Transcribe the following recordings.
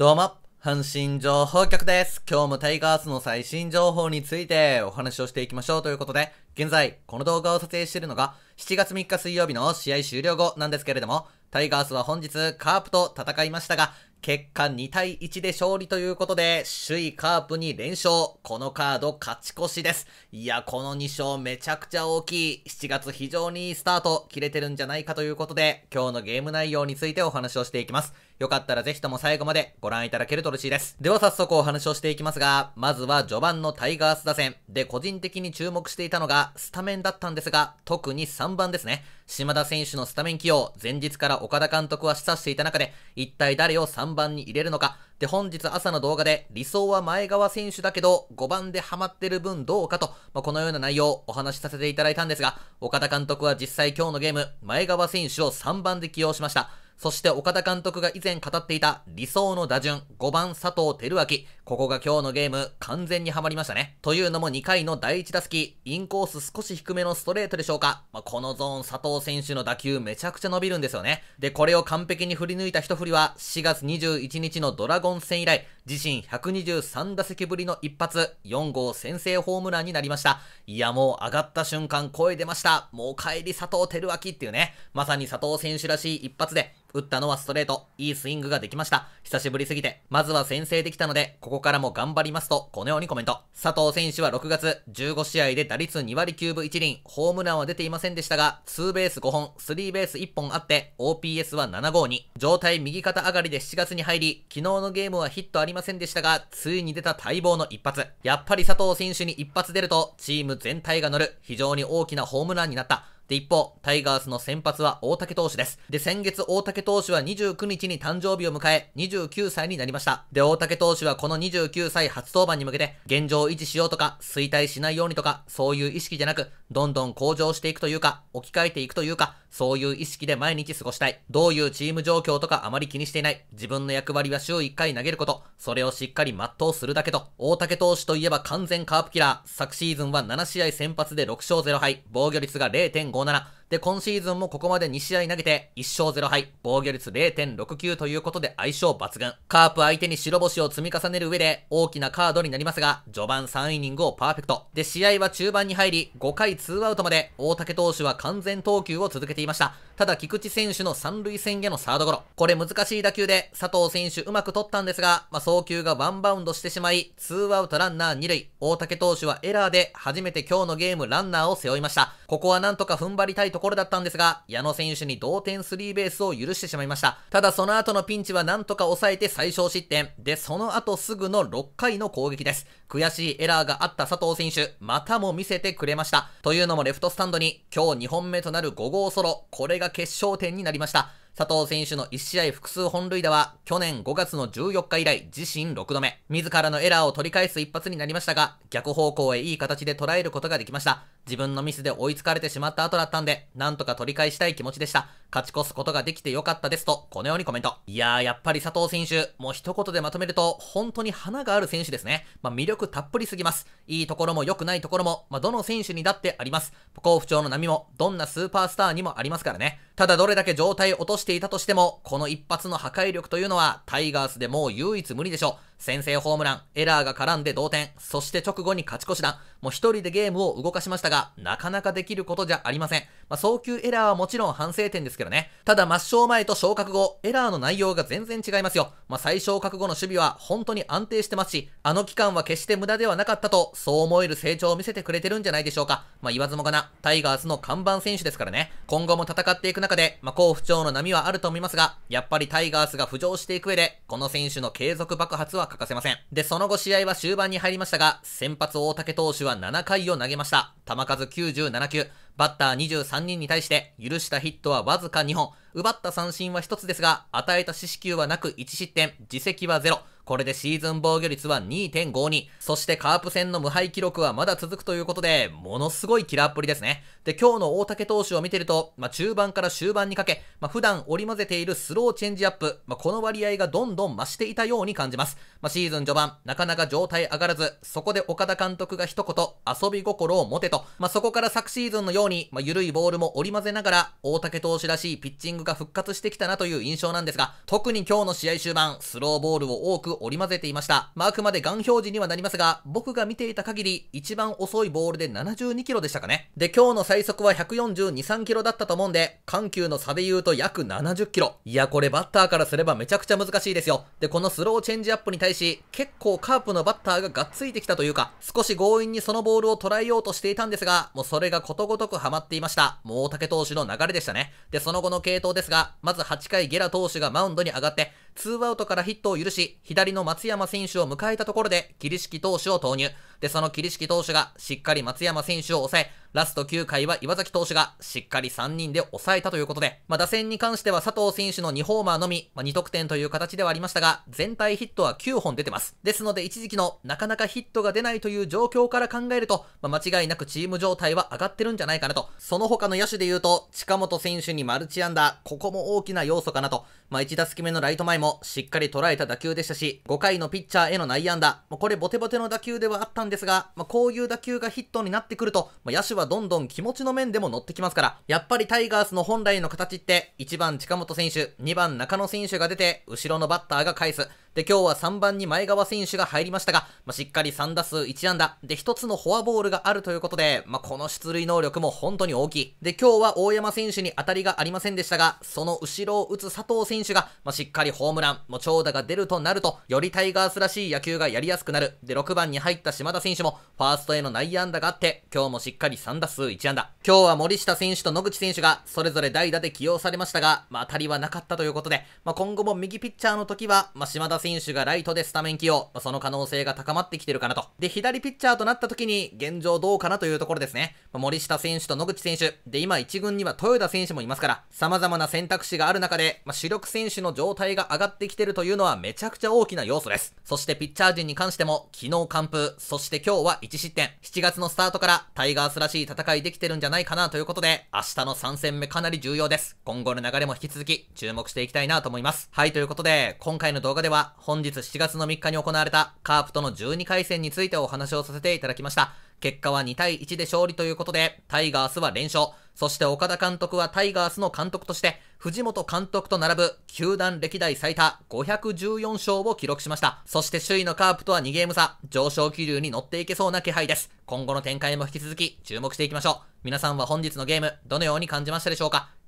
どうも、阪神情報局です。今日もタイガースの最新情報についてお話をしていきましょうということで、現在、この動画を撮影しているのが、7月3日水曜日の試合終了後なんですけれども、タイガースは本日、カープと戦いましたが、結果2対1で勝利ということで、首位カープに連勝。このカード勝ち越しです。いや、この2勝めちゃくちゃ大きい。7月非常にいいスタート切れてるんじゃないかということで、今日のゲーム内容についてお話をしていきます。よかったらぜひとも最後までご覧いただけると嬉しいです。では早速お話をしていきますが、まずは序盤のタイガース打線で個人的に注目していたのがスタメンだったんですが、特に3番ですね。島田選手のスタメン起用、前日から岡田監督は示唆していた中で、一体誰を3番に入れるのか、で、本日朝の動画で、理想は前川選手だけど、5番でハマってる分どうかと、まあ、このような内容をお話しさせていただいたんですが、岡田監督は実際今日のゲーム、前川選手を3番で起用しました。そして岡田監督が以前語っていた理想の打順5番佐藤輝明。ここが今日のゲーム完全にはまりましたね。というのも2回の第1打席、インコース少し低めのストレートでしょうか。まあ、このゾーン佐藤選手の打球めちゃくちゃ伸びるんですよね。で、これを完璧に振り抜いた一振りは4月21日のドラゴン戦以来、自身123打席ぶりの一発、4号先制ホームランになりました。いや、もう上がった瞬間声出ました。もう帰り佐藤輝明っていうね、まさに佐藤選手らしい一発で、打ったのはストレート。いいスイングができました。久しぶりすぎて。まずは先制できたので、ここからも頑張りますと、このようにコメント。佐藤選手は6月、15試合で打率2割9分1厘、ホームランは出ていませんでしたが、ツーベース5本、スリーベース1本あって、OPS は7 5に。状態右肩上がりで7月に入り、昨日のゲームはヒットありませんでしたが、ついに出た待望の一発。やっぱり佐藤選手に一発出ると、チーム全体が乗る、非常に大きなホームランになった。で、一方、タイガースの先発は大竹投手です。で、先月大竹投手は29日に誕生日を迎え、29歳になりました。で、大竹投手はこの29歳初登板に向けて、現状を維持しようとか、衰退しないようにとか、そういう意識じゃなく、どんどん向上していくというか、置き換えていくというか、そういう意識で毎日過ごしたい。どういうチーム状況とかあまり気にしていない。自分の役割は週1回投げること。それをしっかり全うするだけと。大竹投手といえば完全カープキラー。昨シーズンは7試合先発で6勝0敗。防御率が0.5さなら。で、今シーズンもここまで2試合投げて、1勝0敗、防御率0.69ということで相性抜群。カープ相手に白星を積み重ねる上で、大きなカードになりますが、序盤3イニングをパーフェクト。で、試合は中盤に入り、5回2アウトまで、大竹投手は完全投球を続けていました。ただ、菊池選手の三塁線へのサードゴロ。これ難しい打球で、佐藤選手うまく取ったんですが、まあ、送球がワンバウンドしてしまい、2アウトランナー2塁。大竹投手はエラーで、初めて今日のゲームランナーを背負いました。ここはなんとか踏ん張りたいとところだったんですが、矢野選手に同点スリーベースを許してしまいました。ただその後のピンチはなんとか抑えて最小失点。で、その後すぐの6回の攻撃です。悔しいエラーがあった佐藤選手、またも見せてくれました。というのもレフトスタンドに、今日2本目となる5号ソロ、これが決勝点になりました。佐藤選手の1試合複数本塁打は、去年5月の14日以来、自身6度目。自らのエラーを取り返す一発になりましたが、逆方向へいい形で捉えることができました。自分のミスで追いつかれてしまった後だったんで、なんとか取り返したい気持ちでした。勝ち越すことができてよかったですと、このようにコメント。いやー、やっぱり佐藤選手、もう一言でまとめると、本当に花がある選手ですね。まあ、魅力たっぷりすぎます。いいところも良くないところも、まあ、どの選手にだってあります。幸不調の波も、どんなスーパースターにもありますからね。ただどれだけ状態落としていたとしても、この一発の破壊力というのは、タイガースでもう唯一無二でしょう。先制ホームラン、エラーが絡んで同点、そして直後に勝ち越し弾、もう一人でゲームを動かしましたが、なかなかできることじゃありません。まあ、早急エラーはもちろん反省点ですけどね。ただ、抹消前と昇格後、エラーの内容が全然違いますよ。まあ、最小覚悟の守備は本当に安定してますし、あの期間は決して無駄ではなかったと、そう思える成長を見せてくれてるんじゃないでしょうか。まあ、言わずもがな、タイガースの看板選手ですからね。今後も戦っていく中で、まあ、好不調の波はあると思いますが、やっぱりタイガースが浮上していく上で、この選手の継続爆発は欠かせません。で、その後試合は終盤に入りましたが、先発大竹投手は7回を投げました。球数97球、バッター23人に対して許したヒットはわずか2本、奪った三振は1つですが、与えた四死球はなく1失点、自責は0。これでシーズン防御率は2.52。そしてカープ戦の無敗記録はまだ続くということで、ものすごいキラーっぷりですね。で、今日の大竹投手を見てると、まあ、中盤から終盤にかけ、まあ、普段織り交ぜているスローチェンジアップ、まあ、この割合がどんどん増していたように感じます。まシーズン序盤、なかなか状態上がらず、そこで岡田監督が一言、遊び心を持てと、まそこから昨シーズンのようにに、まあ、緩いボールも織り交ぜながら、大竹投手らしいピッチングが復活してきたなという印象なんですが、特に今日の試合終盤、スローボールを多く織り交ぜていました。まあ、あくまで眼表示にはなりますが、僕が見ていた限り、一番遅いボールで72キロでしたかね。で、今日の最速は142、3キロだったと思うんで、緩急の差で言うと約70キロ。いや、これバッターからすればめちゃくちゃ難しいですよ。で、このスローチェンジアップに対し、結構カープのバッターががっついてきたというか、少し強引にそのボールを捉えようとしていたんですが、もうそれがことごとくハマっていました。も竹投手の流れでしたね。で、その後の系統ですが、まず8回ゲラ投手がマウンドに上がって、ツーアウトからヒットを許し、左の松山選手を迎えたところで、桐敷投手を投入。で、その桐敷投手がしっかり松山選手を抑え、ラスト9回は岩崎投手がしっかり3人で抑えたということで、まあ、打線に関しては佐藤選手の2ホーマーのみ、まあ、2得点という形ではありましたが、全体ヒットは9本出てます。ですので、一時期のなかなかヒットが出ないという状況から考えると、まあ、間違いなくチーム状態は上がってるんじゃないかなと。その他の野手で言うと、近本選手にマルチアンダー、ここも大きな要素かなと。まあ、1打席目のライト前もしっかり捉えた打球でしたし、5回のピッチャーへの内野安打、これボテボテの打球ではあったんですが、まこういう打球がヒットになってくると、ま野手はどんどん気持ちの面でも乗ってきますから、やっぱりタイガースの本来の形って、1番近本選手、2番中野選手が出て、後ろのバッターが返す。で、今日は3番に前川選手が入りましたが、まあ、しっかり3打数1安打、で、1つのフォアボールがあるということで、まあ、この出塁能力も本当に大きい。で、今日は大山選手に当たりがありませんでしたが、その後ろを打つ佐藤選手が、まあ、しっかりホームラン、もう長打が出るとなると、よりタイガースらしい野球がやりやすくなる。で、6番に入った島田選手も、ファーストへの内野安打があって、今日もしっかり3打数1安打。今日は森下選手と野口選手が、それぞれ代打で起用されましたが、まあ、当たりはなかったということで、まあ、今後も右ピッチャーの時は、まあ、島田選手がライトでスタメン起用、その可能性が高まってきてるかなと。で、左ピッチャーとなった時に、現状どうかなというところですね。森下選手と野口選手、で、今1軍には豊田選手もいますから、様々な選択肢がある中で、ま主力選手の状態が上がってきてるというのはめちゃくちゃ大きな要素です。そしてピッチャー陣に関しても、昨日完封、そして今日は1失点。7月のスタートからタイガースらしい戦いできてるんじゃないかなということで、明日の3戦目かなり重要です。今後の流れも引き続き注目していきたいなと思います。はい、ということで、今回の動画では本日7月の3日に行われたカープとの12回戦についてお話をさせていただきました。結果は2対1で勝利ということで、タイガースは連勝。そして岡田監督はタイガースの監督として、藤本監督と並ぶ球団歴代最多514勝を記録しました。そして首位のカープとは2ゲーム差、上昇気流に乗っていけそうな気配です。今後の展開も引き続き注目していきましょう。皆さんは本日のゲーム、どのように感じましたでしょうか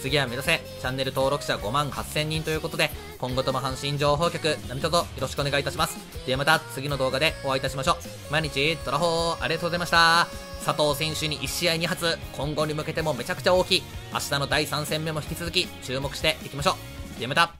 次は目指せチャンネル登録者5万8000人ということで今後とも阪神情報局何卒よろしくお願いいたしますではまた次の動画でお会いいたしましょう毎日ドラホーありがとうございました佐藤選手に1試合2発今後に向けてもめちゃくちゃ大きい明日の第3戦目も引き続き注目していきましょうではまた